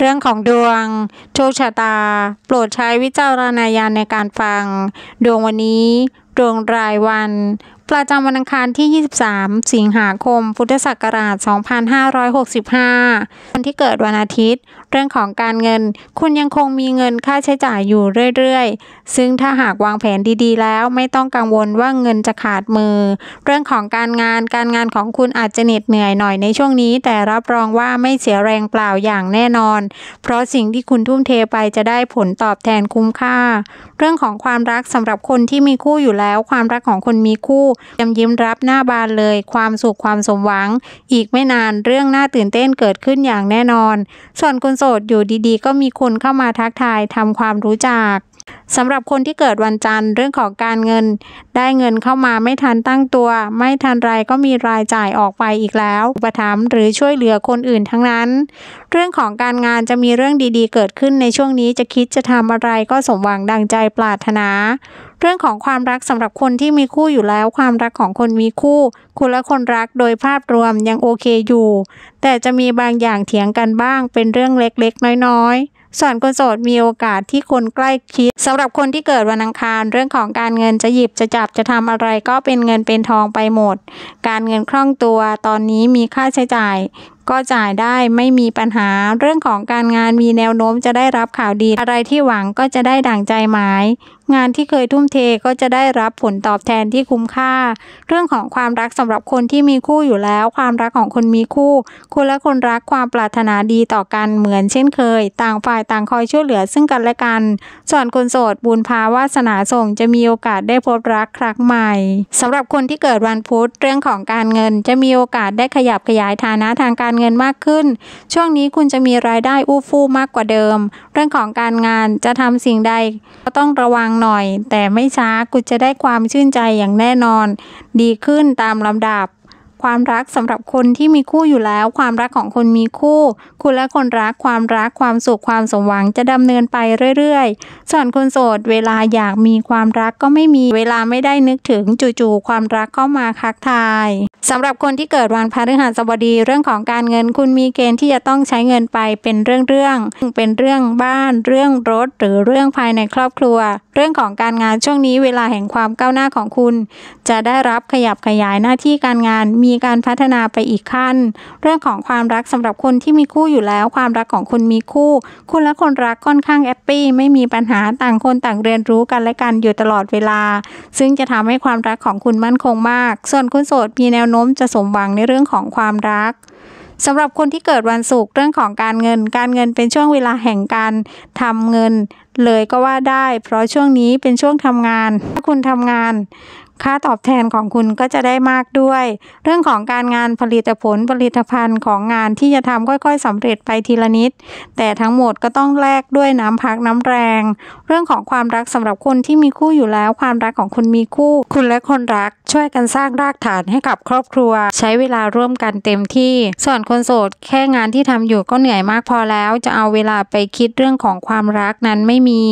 เรื่องของดวงโชคชะตา โปรดใช้วิจารณญาณในการฟัง ดวงวันนี้ ดวงรายวันประจำวันอังคารที่ 23 สิงหาคม พุทธศักราช 2565คนที่เกิดวันอาทิตย์ เรื่องของการเงิน คุณยังคงมีเงินค่าใช้จ่ายอยู่เรื่อยๆ ซึ่งถ้าหากวางแผนดีๆ แล้วไม่ต้องกังวลว่าเงินจะขาดมือ เรื่องของการงาน การงานของคุณอาจจะเหน็ดเหนื่อยหน่อยในช่วงนี้ แต่รับรองว่าไม่เสียแรงเปล่าอย่างแน่นอน เพราะสิ่งที่คุณทุ่มเทไปจะได้ผลตอบแทนคุ้มค่า เรื่องของความรักสำหรับคนที่มีคู่อยู่แล้ว ความรักของคนมีคู่เต้มยิ้มรับหน้าบานเลยความสุขความสมหวัง อีกไม่นานเรื่องน่าตื่นเต้นเกิดขึ้นอย่างแน่นอน ส่วนคนโสดอยู่ดี ๆ ก็มีคนเข้ามาทักทายทำความรู้จักสำหรับคนที่เกิดวันจันทร์เรื่องของการเงิน ได้เงินเข้ามาไม่ทันตั้งตัว ไม่ทันไรก็มีรายจ่ายออกไปอีกแล้วปุะถัมหรือช่วยเหลือคนอื่นทั้งนั้น เรื่องของการงานจะมีเรื่องดีๆเกิดขึ้นในช่วงนี้จะคิดจะทำอะไรก็สมหวังดังใจปรารถนา เรื่องของความรักสำหรับคนที่มีคู่อยู่แล้ว ความรักของคนมีคู่ คุณและคนรักโดยภาพรวมยังโอเคอยู่ แต่จะมีบางอย่างเถียงกันบ้างเป็นเรื่องเล็กๆน้อยๆส่วนคนโสดมีโอกาสที่คนใกล้คิดสำหรับคนที่เกิดวันอังคารเรื่องของการเงินจะหยิบจะจับจะทำอะไรก็เป็นเงินเป็นทองไปหมด การเงินคล่องตัวตอนนี้มีค่าใช้จ่ายก็จ่ายได้ไม่มีปัญหา เรื่องของการงานมีแนวโน้มจะได้รับข่าวดี อะไรที่หวังก็จะได้ดั่งใจหมาย งานที่เคยทุ่มเทก็จะได้รับผลตอบแทนที่คุ้มค่า เรื่องของความรักสำหรับคนที่มีคู่อยู่แล้ว ความรักของคนมีคู่คุณและคนรักความปรารถนาดีต่อกันเหมือน เช่นเคย ต่างฝ่ายต่างคอยช่วยเหลือซึ่งกันและกัน ส่วนคนโสดบุญภาวาสนาส่งจะมีโอกาสได้พบรักครั้งใหม่ สำหรับคนที่เกิดวันพุธเรื่องของการเงิน จะมีโอกาสได้ขยับขยายฐานะทางการเงินมากขึ้น ช่วงนี้คุณจะมีรายได้อู้ฟู่มากกว่าเดิม เรื่องของการงานจะทำสิ่งใด ก็ต้องระวังหน่อย แต่ไม่ช้าคุณจะได้ความชื่นใจอย่างแน่นอน ดีขึ้นตามลำดับความรักสำหรับคนที่มีคู่อยู่แล้วความรักของคนมีคู่ คุณและคนรักความรักความสุขความสมหวังจะดำเนินไปเรื่อยๆ ส่วนคนโสด เวลาอยากมีความรักก็ไม่มีเวลาไม่ได้นึกถึงจู่ๆความรักเข้ามาคักทายสำหรับคนที่เกิดวันพฤหัสบดีเรื่องของการเงิน คุณมีเกณฑ์ที่จะต้องใช้เงินไปเป็นเรื่องๆเป็นเรื่องบ้าน เรื่องรถ หรือเรื่องภายในครอบครัว เรื่องของการงานช่วงนี้เวลาแห่งความก้าวหน้าของคุณ จะได้รับขยับขยายหน้าที่การงานมีมีการพัฒนาไปอีกขั้น เรื่องของความรักสำหรับคนที่มีคู่อยู่แล้ว ความรักของคนมีคู่ คุณและคนรักค่อนข้างแอปปี้ไม่มีปัญหาต่างคนต่างเรียนรู้กันและกันอยู่ตลอดเวลา ซึ่งจะทำให้ความรักของคุณมั่นคงมาก ส่วนคุณโสดมีแนวโน้มจะสมหวังในเรื่องของความรักสำหรับคนที่เกิดวันศุกร์เรื่องของการเงิน การเงินเป็นช่วงเวลาแห่งการทำเงิน เลยก็ว่าได้ เพราะช่วงนี้เป็นช่วงทำงาน ถ้าคุณทำงานค่าตอบแทนของคุณก็จะได้มากด้วย เรื่องของการงานผลิตผลผลิตภัณฑ์ของงานที่จะทำค่อยๆสำเร็จไปทีละนิด แต่ทั้งหมดก็ต้องแลกด้วยน้ำพักน้ำแรง เรื่องของความรักสำหรับคนที่มีคู่อยู่แล้ว ความรักของคุณมีคู่ คุณและคนรักช่วยกันสร้างรากฐานให้กับครอบครัว ใช้เวลาร่วมกันเต็มที่ ส่วนคนโสด แค่งานที่ทำอยู่ก็เหนื่อยมากพอแล้ว จะเอาเวลาไปคิดเรื่องของความรักนั้นไม่มี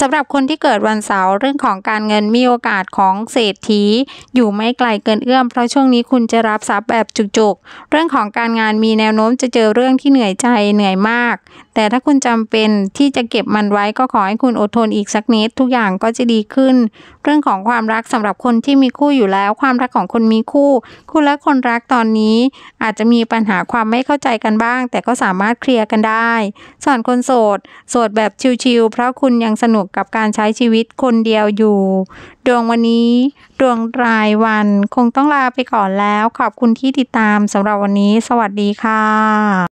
สำหรับคนที่เกิดวันเสาร์เรื่องของการเงินมีโอกาสของเศรษถีอยู่ไม่ไกลเกินเอื้อม เพราะช่วงนี้คุณจะรับทรัพย์แบบจุกๆ เรื่องของการงานมีแนวโน้มจะเจอเรื่องที่เหนื่อยใจเหนื่อยมากแต่ถ้าคุณจำเป็นที่จะเก็บมันไว้ก็ขอให้คุณอดทนอีกสักนิดทุกอย่างก็จะดีขึ้น เรื่องของความรักสำหรับคนที่มีคู่อยู่แล้ว ความรักของคนมีคู่ คุณและคนรักตอนนี้ อาจจะมีปัญหาความไม่เข้าใจกันบ้าง แต่ก็สามารถเคลียร์กันได้ ส่วนคนโสด โสดแบบชิวๆเพราะคุณยังสนุกกับการใช้ชีวิตคนเดียวอยู่ ดวงวันนี้ ดวงรายวัน คงต้องลาไปก่อนแล้ว ขอบคุณที่ติดตามสำหรับวันนี้ สวัสดีค่ะ